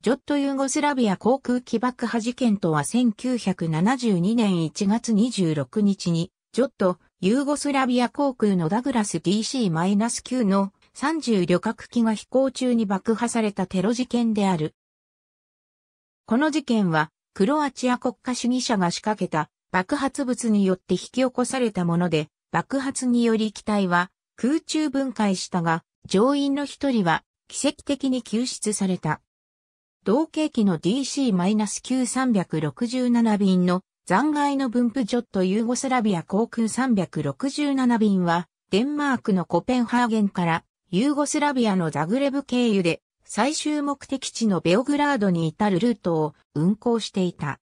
ジョットユーゴスラビア航空機爆破事件とは1972年1月26日に、ジョットユーゴスラビア航空のダグラス DC-9 の30旅客機が飛行中に爆破されたテロ事件である。この事件は、クロアチア国家主義者が仕掛けた爆発物によって引き起こされたもので、爆発により機体は空中分解したが、乗員の一人は奇跡的に救出された。同型機の DC-9367 便の残骸の分布ジョットユーゴスラビア航空367便は、デンマークのコペンハーゲンからユーゴスラビアのザグレブ経由で最終目的地のベオグラードに至るルートを運行していた。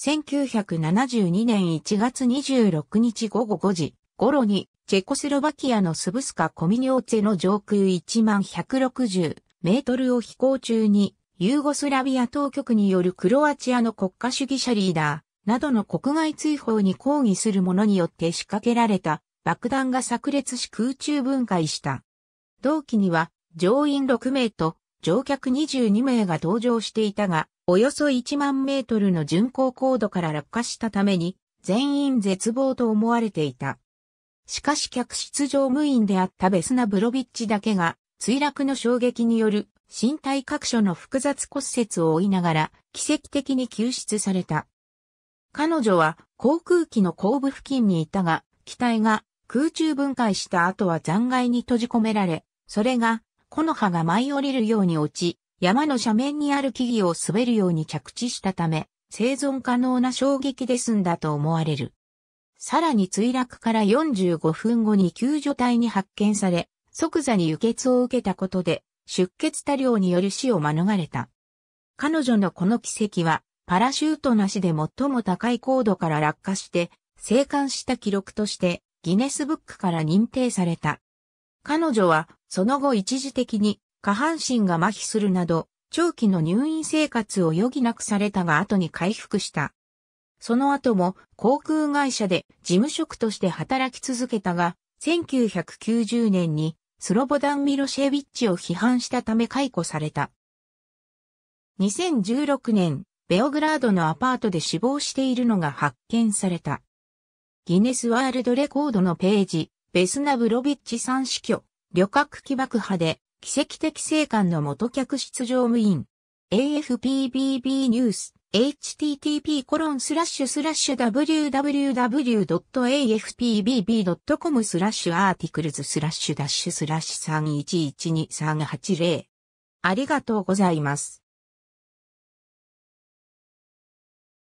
1972年1月26日午後5時頃にチェコスロバキアのスブスカコミニオーツェの上空1160メートルを飛行中にユーゴスラビア当局によるクロアチアの国家主義者リーダーなどの国外追放に抗議する者によって仕掛けられた爆弾が炸裂し空中分解した。同期には乗員6名と乗客22名が登乗していたが、およそ1万メートルの巡航高度から落下したために全員絶望と思われていた。しかし客室乗務員であったベスナ・ブロビッチだけが墜落の衝撃による身体各所の複雑骨折を負いながら、奇跡的に救出された。彼女は航空機の後部付近にいたが、機体が空中分解した後は残骸に閉じ込められ、それが、木の葉が舞い降りるように落ち、山の斜面にある木々を滑るように着地したため、生存可能な衝撃で済んだと思われる。さらに墜落から45分後に救助隊に発見され、即座に輸血を受けたことで、出血多量による死を免れた。彼女のこの奇跡は、パラシュートなしで最も高い高度から落下して、生還した記録として、ギネスブックから認定された。彼女は、その後一時的に、下半身が麻痺するなど、長期の入院生活を余儀なくされたが後に回復した。その後も航空会社で事務職として働き続けたが、1990年にスロボダン・ミロシェィッチを批判したため解雇された。2016年、ベオグラードのアパートで死亡しているのが発見された。ギネスワールドレコードのページ、ベスナブロビッチ三死去、旅客機爆破で、奇跡的生還の元客室乗務員。AFPBB ニュース。http://www.afpbb.com スラッシュアーティクルズスラッシュダッシュスラッシュ31123880ありがとうございます。